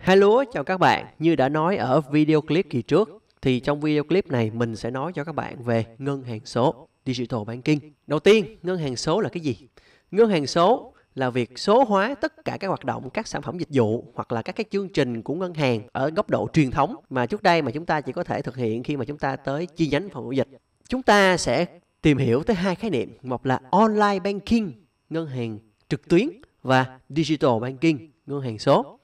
Hello, chào các bạn. Như đã nói ở video clip kỳ trước, thì trong video clip này mình sẽ nói cho các bạn về ngân hàng số, digital banking. Đầu tiên, ngân hàng số là cái gì? Ngân hàng số là việc số hóa tất cả các hoạt động, các sản phẩm dịch vụ hoặc là các cái chương trình của ngân hàng ở góc độ truyền thống mà trước đây mà chúng ta chỉ có thể thực hiện khi mà chúng ta tới chi nhánh phòng giao dịch. Chúng ta sẽ tìm hiểu tới hai khái niệm, một là online banking ngân hàng trực tuyến và digital banking, ngân hàng số.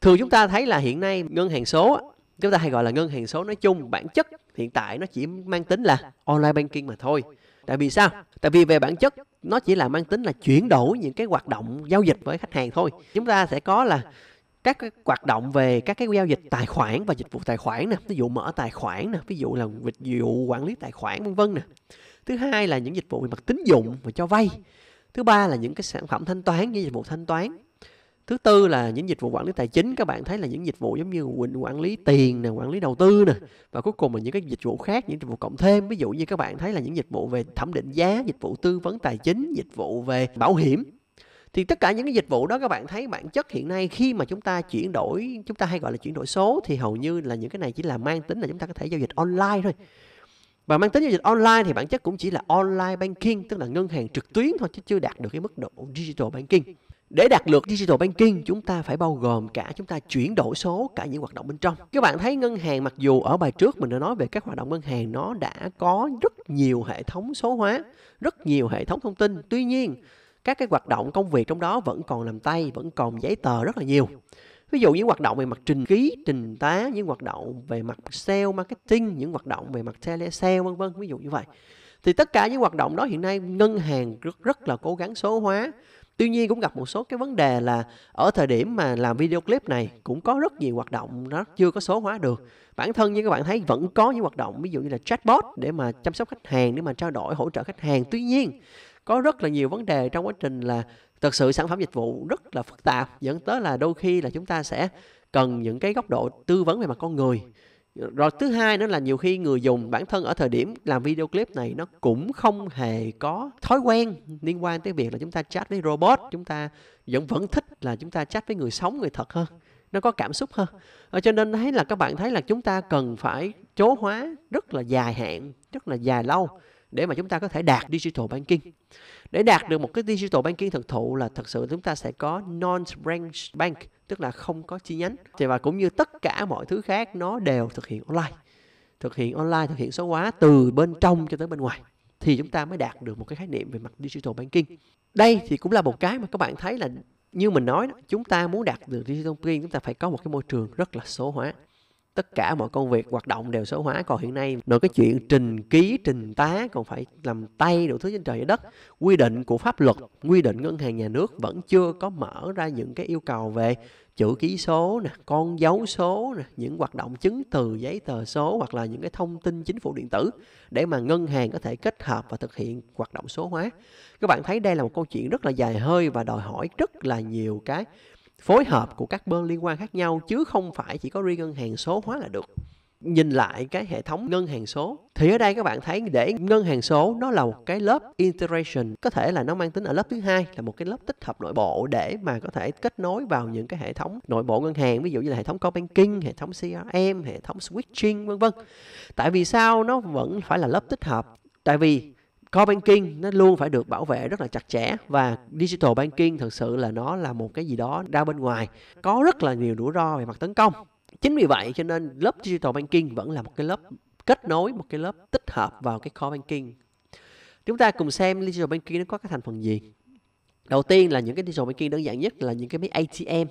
Thường chúng ta thấy là hiện nay ngân hàng số chúng ta hay gọi là ngân hàng số nói chung bản chất hiện tại nó chỉ mang tính là online banking mà thôi. Tại vì sao? Tại vì về bản chất nó chỉ là mang tính là chuyển đổi những cái hoạt động giao dịch với khách hàng thôi. Chúng ta sẽ có là các cái hoạt động về các cái giao dịch tài khoản và dịch vụ tài khoản nè, ví dụ mở tài khoản nè, ví dụ là dịch vụ quản lý tài khoản vân vân nè. Thứ hai là những dịch vụ về mặt tín dụng và cho vay thứ ba là những cái sản phẩm thanh toán như dịch vụ thanh toán thứ tư là những dịch vụ quản lý tài chính các bạn thấy là những dịch vụ giống như quản lý tiền nè quản lý đầu tư nè và cuối cùng là những cái dịch vụ khác những dịch vụ cộng thêm ví dụ như các bạn thấy là những dịch vụ về thẩm định giá dịch vụ tư vấn tài chính dịch vụ về bảo hiểm thì tất cả những cái dịch vụ đó các bạn thấy bản chất hiện nay khi mà chúng ta chuyển đổi chúng ta hay gọi là chuyển đổi số thì hầu như là những cái này chỉ là mang tính là chúng ta có thể giao dịch online thôi và mang tính giao dịch online thì bản chất cũng chỉ là online banking tức là ngân hàng trực tuyến thôi chứ chưa đạt được cái mức độ digital banking để đạt được digital banking chúng ta phải bao gồm cả chúng ta chuyển đổi số cả những hoạt động bên trong các bạn thấy ngân hàng mặc dù ở bài trước mình đã nói về các hoạt động ngân hàng nó đã có rất nhiều hệ thống số hóa rất nhiều hệ thống thông tin tuy nhiên các cái hoạt động công việc trong đó vẫn còn làm tay vẫn còn giấy tờ rất là nhiều ví dụ những hoạt động về mặt trình ký trình tá những hoạt động về mặt sale marketing những hoạt động về mặt tele sale vân vân ví dụ như vậy thì tất cả những hoạt động đó hiện nay ngân hàng rất, rất là cố gắng số hóa tuy nhiên cũng gặp một số cái vấn đề là ở thời điểm mà làm video clip này cũng có rất nhiều hoạt động nó chưa có số hóa được bản thân như các bạn thấy vẫn có những hoạt động ví dụ như là chatbot để mà chăm sóc khách hàng để mà trao đổi hỗ trợ khách hàng tuy nhiên có rất là nhiều vấn đề trong quá trình là thật sự sản phẩm dịch vụ rất là phức tạp dẫn tới là đôi khi là chúng ta sẽ cần những cái góc độ tư vấn về mặt con người rồi thứ hai nữa là nhiều khi người dùng bản thân ở thời điểm làm video clip này nó cũng không hề có thói quen liên quan tới việc là chúng ta chat với robot chúng ta vẫn vẫn thích là chúng ta chat với người sống người thật hơn nó có cảm xúc hơn ờ, cho nên thấy là các bạn thấy là chúng ta cần phải chố hóa rất là dài hạn rất là dài lâu để mà chúng ta có thể đạt digital banking. Để đạt được một cái digital banking thực thụ là thật sự chúng ta sẽ có non-branch bank, tức là không có chi nhánh. Thì và cũng như tất cả mọi thứ khác nó đều thực hiện online. Thực hiện online, thực hiện số hóa từ bên trong cho tới bên ngoài thì chúng ta mới đạt được một cái khái niệm về mặt digital banking. Đây thì cũng là một cái mà các bạn thấy là như mình nói đó, chúng ta muốn đạt được digital banking chúng ta phải có một cái môi trường rất là số hóa tất cả mọi công việc hoạt động đều số hóa còn hiện nay nói cái chuyện trình ký trình tá còn phải làm tay đủ thứ trên trời dưới đất quy định của pháp luật quy định ngân hàng nhà nước vẫn chưa có mở ra những cái yêu cầu về chữ ký số nè con dấu số nè những hoạt động chứng từ giấy tờ số hoặc là những cái thông tin chính phủ điện tử để mà ngân hàng có thể kết hợp và thực hiện hoạt động số hóa các bạn thấy đây là một câu chuyện rất là dài hơi và đòi hỏi rất là nhiều cái phối hợp của các bên liên quan khác nhau chứ không phải chỉ có riêng ngân hàng số hóa là được nhìn lại cái hệ thống ngân hàng số thì ở đây các bạn thấy để ngân hàng số nó là một cái lớp integration có thể là nó mang tính ở lớp thứ hai là một cái lớp tích hợp nội bộ để mà có thể kết nối vào những cái hệ thống nội bộ ngân hàng ví dụ như là hệ thống core banking hệ thống crm hệ thống switching vân vân tại vì sao nó vẫn phải là lớp tích hợp tại vì core banking nó luôn phải được bảo vệ rất là chặt chẽ và digital banking thực sự là nó là một cái gì đó ra bên ngoài có rất là nhiều rủi ro về mặt tấn công chính vì vậy cho nên lớp digital banking vẫn là một cái lớp kết nối một cái lớp tích hợp vào cái core banking chúng ta cùng xem digital banking nó có các thành phần gì đầu tiên là những cái digital banking đơn giản nhất là những cái máy atm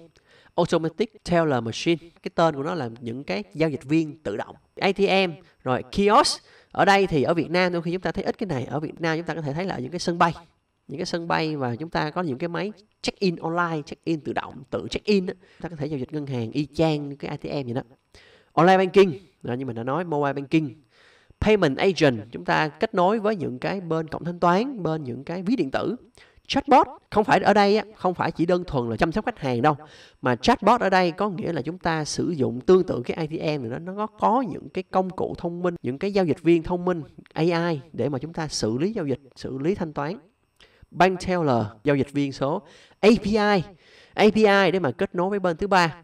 automatic teller machine cái tên của nó là những cái giao dịch viên tự động atm rồi kiosk ở đây thì ở Việt Nam đôi khi chúng ta thấy ít cái này ở Việt Nam chúng ta có thể thấy là ở những cái sân bay những cái sân bay và chúng ta có những cái máy check in online check in tự động tự check in đó. chúng ta có thể giao dịch ngân hàng y chang những cái ATM gì đó online banking đó, như mình đã nói mobile banking payment agent chúng ta kết nối với những cái bên cộng thanh toán bên những cái ví điện tử chatbot không phải ở đây không phải chỉ đơn thuần là chăm sóc khách hàng đâu mà chatbot ở đây có nghĩa là chúng ta sử dụng tương tự cái ATM này đó nó có có những cái công cụ thông minh những cái giao dịch viên thông minh AI để mà chúng ta xử lý giao dịch xử lý thanh toán bank teller giao dịch viên số API API để mà kết nối với bên thứ ba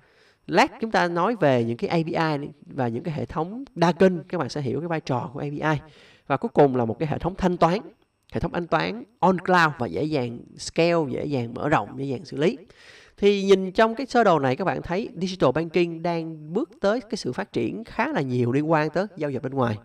lát chúng ta nói về những cái API và những cái hệ thống đa kênh các bạn sẽ hiểu cái vai trò của API và cuối cùng là một cái hệ thống thanh toán hệ thống thanh toán on cloud và dễ dàng scale, dễ dàng mở rộng, dễ dàng xử lý. Thì nhìn trong cái sơ đồ này các bạn thấy digital banking đang bước tới cái sự phát triển khá là nhiều liên quan tới giao dịch bên ngoài.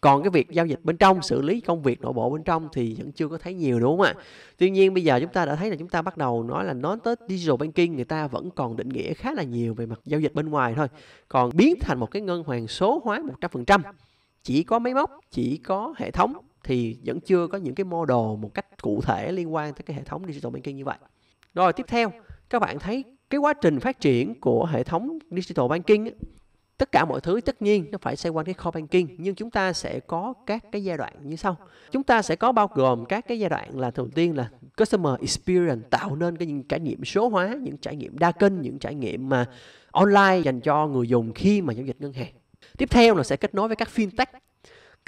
Còn cái việc giao dịch bên trong, xử lý công việc nội bộ bên trong thì vẫn chưa có thấy nhiều đúng không ạ? Tuy nhiên bây giờ chúng ta đã thấy là chúng ta bắt đầu nói là nói tới digital banking người ta vẫn còn định nghĩa khá là nhiều về mặt giao dịch bên ngoài thôi. Còn biến thành một cái ngân hoàng số hóa 100% chỉ có máy móc, chỉ có hệ thống thì vẫn chưa có những cái model một cách cụ thể liên quan tới cái hệ thống digital banking như vậy. Rồi tiếp theo, các bạn thấy cái quá trình phát triển của hệ thống digital banking tất cả mọi thứ tất nhiên nó phải xoay quanh cái core banking nhưng chúng ta sẽ có các cái giai đoạn như sau chúng ta sẽ có bao gồm các cái giai đoạn là đầu tiên là customer experience tạo nên cái những trải nghiệm số hóa những trải nghiệm đa kênh những trải nghiệm mà online dành cho người dùng khi mà giao dịch ngân hàng tiếp theo là sẽ kết nối với các fintech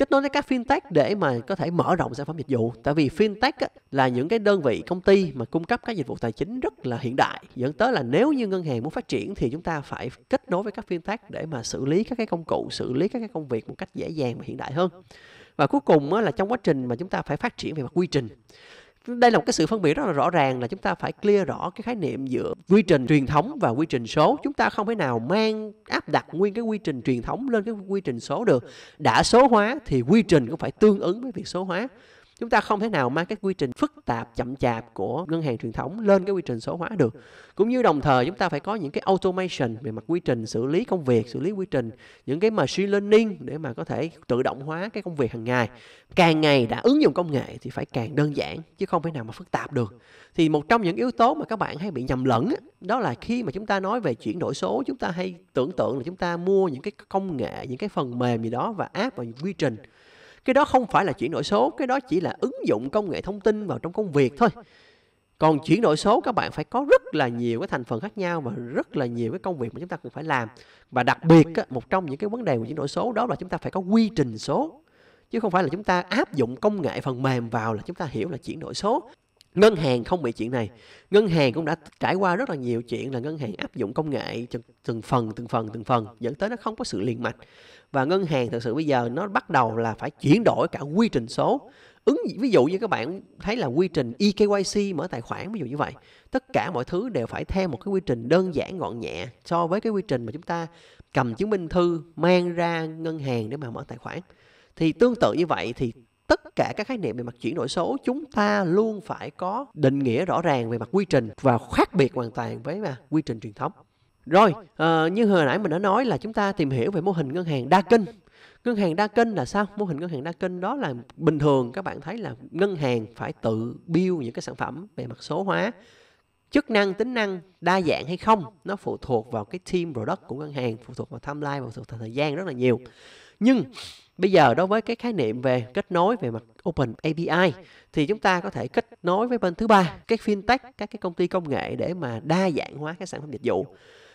kết nối với các fintech để mà có thể mở rộng sản phẩm dịch vụ tại vì fintech là những cái đơn vị công ty mà cung cấp các dịch vụ tài chính rất là hiện đại dẫn tới là nếu như ngân hàng muốn phát triển thì chúng ta phải kết nối với các fintech để mà xử lý các cái công cụ xử lý các cái công việc một cách dễ dàng và hiện đại hơn và cuối cùng là trong quá trình mà chúng ta phải phát triển về mặt quy trình đây là một cái sự phân biệt rất là rõ ràng là chúng ta phải clear rõ cái khái niệm giữa quy trình truyền thống và quy trình số chúng ta không thể nào mang áp đặt nguyên cái quy trình truyền thống lên cái quy trình số được đã số hóa thì quy trình cũng phải tương ứng với việc số hóa chúng ta không thể nào mang các quy trình phức tạp chậm chạp của ngân hàng truyền thống lên cái quy trình số hóa được cũng như đồng thời chúng ta phải có những cái automation về mặt quy trình xử lý công việc xử lý quy trình những cái machine learning để mà có thể tự động hóa cái công việc hàng ngày càng ngày đã ứng dụng công nghệ thì phải càng đơn giản chứ không thể nào mà phức tạp được thì một trong những yếu tố mà các bạn hay bị nhầm lẫn đó là khi mà chúng ta nói về chuyển đổi số chúng ta hay tưởng tượng là chúng ta mua những cái công nghệ những cái phần mềm gì đó và áp vào quy trình cái đó không phải là chuyển đổi số cái đó chỉ là ứng dụng công nghệ thông tin vào trong công việc thôi còn chuyển đổi số các bạn phải có rất là nhiều cái thành phần khác nhau và rất là nhiều cái công việc mà chúng ta cần phải làm và đặc biệt một trong những cái vấn đề của chuyển đổi số đó là chúng ta phải có quy trình số chứ không phải là chúng ta áp dụng công nghệ phần mềm vào là chúng ta hiểu là chuyển đổi số ngân hàng không bị chuyện này ngân hàng cũng đã trải qua rất là nhiều chuyện là ngân hàng áp dụng công nghệ từng phần từng phần từng phần dẫn tới nó không có sự liền mạch và ngân hàng thực sự bây giờ nó bắt đầu là phải chuyển đổi cả quy trình số ứng ví dụ như các bạn thấy là quy trình EKYC mở tài khoản ví dụ như vậy tất cả mọi thứ đều phải theo một cái quy trình đơn giản gọn nhẹ so với cái quy trình mà chúng ta cầm chứng minh thư mang ra ngân hàng để mà mở tài khoản thì tương tự như vậy thì tất cả các khái niệm về mặt chuyển đổi số chúng ta luôn phải có định nghĩa rõ ràng về mặt quy trình và khác biệt hoàn toàn với mà quy trình truyền thống rồi uh, như hồi nãy mình đã nói là chúng ta tìm hiểu về mô hình ngân hàng đa kênh ngân hàng đa kênh là sao mô hình ngân hàng đa kênh đó là bình thường các bạn thấy là ngân hàng phải tự build những cái sản phẩm về mặt số hóa chức năng tính năng đa dạng hay không nó phụ thuộc vào cái team product của ngân hàng phụ thuộc vào timeline và phụ thuộc vào thời gian rất là nhiều nhưng bây giờ đối với cái khái niệm về kết nối về mặt Open API thì chúng ta có thể kết nối với bên thứ ba các fintech các cái công ty công nghệ để mà đa dạng hóa các sản phẩm dịch vụ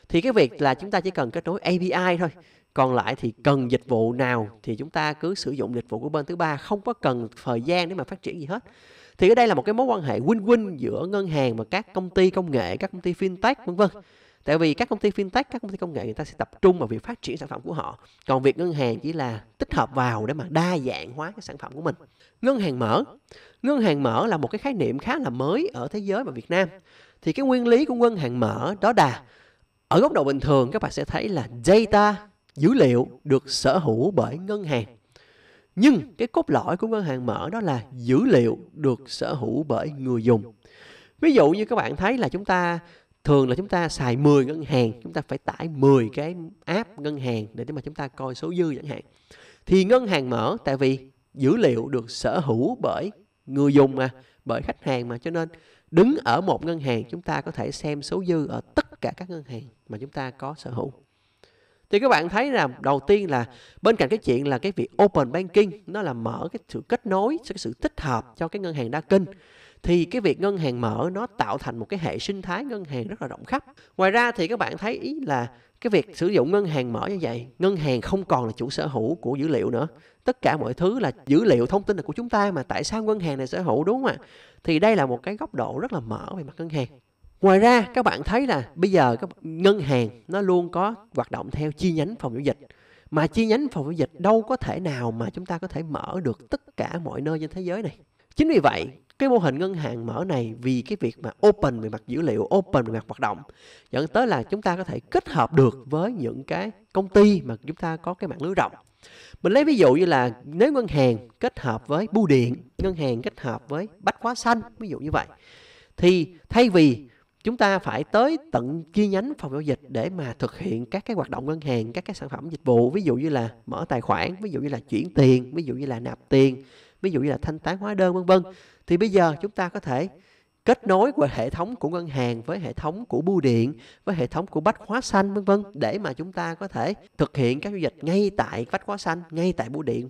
thì cái việc là chúng ta chỉ cần kết nối API thôi còn lại thì cần dịch vụ nào thì chúng ta cứ sử dụng dịch vụ của bên thứ ba không có cần thời gian để mà phát triển gì hết thì ở đây là một cái mối quan hệ win-win giữa ngân hàng và các công ty công nghệ các công ty fintech vân vân tại vì các công ty fintech các công ty công nghệ người ta sẽ tập trung vào việc phát triển sản phẩm của họ còn việc ngân hàng chỉ là tích hợp vào để mà đa dạng hóa cái sản phẩm của mình ngân hàng mở ngân hàng mở là một cái khái niệm khá là mới ở thế giới và việt nam thì cái nguyên lý của ngân hàng mở đó là ở góc độ bình thường các bạn sẽ thấy là data dữ liệu được sở hữu bởi ngân hàng nhưng cái cốt lõi của ngân hàng mở đó là dữ liệu được sở hữu bởi người dùng ví dụ như các bạn thấy là chúng ta thường là chúng ta xài 10 ngân hàng chúng ta phải tải 10 cái app ngân hàng để mà chúng ta coi số dư chẳng hạn thì ngân hàng mở tại vì dữ liệu được sở hữu bởi người dùng mà bởi khách hàng mà cho nên đứng ở một ngân hàng chúng ta có thể xem số dư ở tất cả các ngân hàng mà chúng ta có sở hữu thì các bạn thấy là đầu tiên là bên cạnh cái chuyện là cái việc open banking nó là mở cái sự kết nối cái sự tích hợp cho cái ngân hàng đa kênh thì cái việc ngân hàng mở nó tạo thành một cái hệ sinh thái ngân hàng rất là rộng khắp ngoài ra thì các bạn thấy ý là cái việc sử dụng ngân hàng mở như vậy ngân hàng không còn là chủ sở hữu của dữ liệu nữa tất cả mọi thứ là dữ liệu thông tin là của chúng ta mà tại sao ngân hàng này sở hữu đúng không ạ thì đây là một cái góc độ rất là mở về mặt ngân hàng ngoài ra các bạn thấy là bây giờ các ngân hàng nó luôn có hoạt động theo chi nhánh phòng giao dịch mà chi nhánh phòng giao dịch đâu có thể nào mà chúng ta có thể mở được tất cả mọi nơi trên thế giới này chính vì vậy cái mô hình ngân hàng mở này vì cái việc mà open về mặt dữ liệu open về mặt hoạt động dẫn tới là chúng ta có thể kết hợp được với những cái công ty mà chúng ta có cái mạng lưới rộng mình lấy ví dụ như là nếu ngân hàng kết hợp với bưu điện ngân hàng kết hợp với bách hóa xanh ví dụ như vậy thì thay vì chúng ta phải tới tận chi nhánh phòng giao dịch để mà thực hiện các cái hoạt động ngân hàng các cái sản phẩm dịch vụ ví dụ như là mở tài khoản ví dụ như là chuyển tiền ví dụ như là nạp tiền ví dụ như là thanh toán hóa đơn vân vân thì bây giờ chúng ta có thể kết nối của hệ thống của ngân hàng với hệ thống của bưu điện với hệ thống của bách hóa xanh vân vân để mà chúng ta có thể thực hiện các giao dịch ngay tại bách hóa xanh ngay tại bưu điện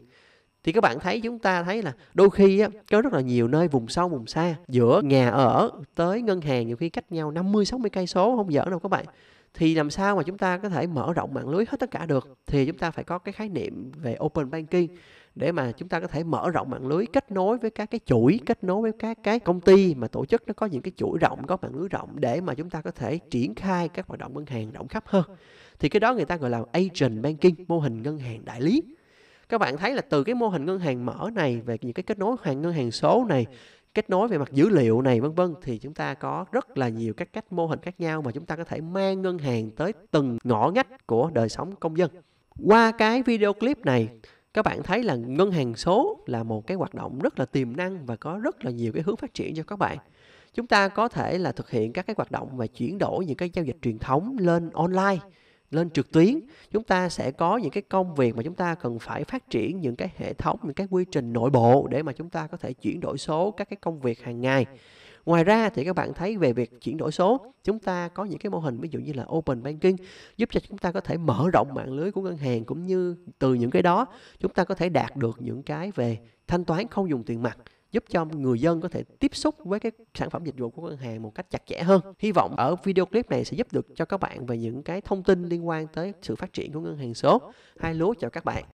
thì các bạn thấy chúng ta thấy là đôi khi á, có rất là nhiều nơi vùng sâu vùng xa giữa nhà ở tới ngân hàng nhiều khi cách nhau 50 60 cây số không dở đâu các bạn thì làm sao mà chúng ta có thể mở rộng mạng lưới hết tất cả được thì chúng ta phải có cái khái niệm về open banking để mà chúng ta có thể mở rộng mạng lưới kết nối với các cái chuỗi kết nối với các cái công ty mà tổ chức nó có những cái chuỗi rộng có mạng lưới rộng để mà chúng ta có thể triển khai các hoạt động ngân hàng rộng khắp hơn thì cái đó người ta gọi là agent banking mô hình ngân hàng đại lý các bạn thấy là từ cái mô hình ngân hàng mở này về những cái kết nối hàng ngân hàng số này kết nối về mặt dữ liệu này vân vân thì chúng ta có rất là nhiều các cách mô hình khác nhau mà chúng ta có thể mang ngân hàng tới từng ngõ ngách của đời sống công dân qua cái video clip này các bạn thấy là ngân hàng số là một cái hoạt động rất là tiềm năng và có rất là nhiều cái hướng phát triển cho các bạn chúng ta có thể là thực hiện các cái hoạt động và chuyển đổi những cái giao dịch truyền thống lên online lên trực tuyến chúng ta sẽ có những cái công việc mà chúng ta cần phải phát triển những cái hệ thống những cái quy trình nội bộ để mà chúng ta có thể chuyển đổi số các cái công việc hàng ngày Ngoài ra thì các bạn thấy về việc chuyển đổi số, chúng ta có những cái mô hình ví dụ như là open banking giúp cho chúng ta có thể mở rộng mạng lưới của ngân hàng cũng như từ những cái đó chúng ta có thể đạt được những cái về thanh toán không dùng tiền mặt giúp cho người dân có thể tiếp xúc với các sản phẩm dịch vụ của ngân hàng một cách chặt chẽ hơn. Hy vọng ở video clip này sẽ giúp được cho các bạn về những cái thông tin liên quan tới sự phát triển của ngân hàng số. Hai lúa chào các bạn.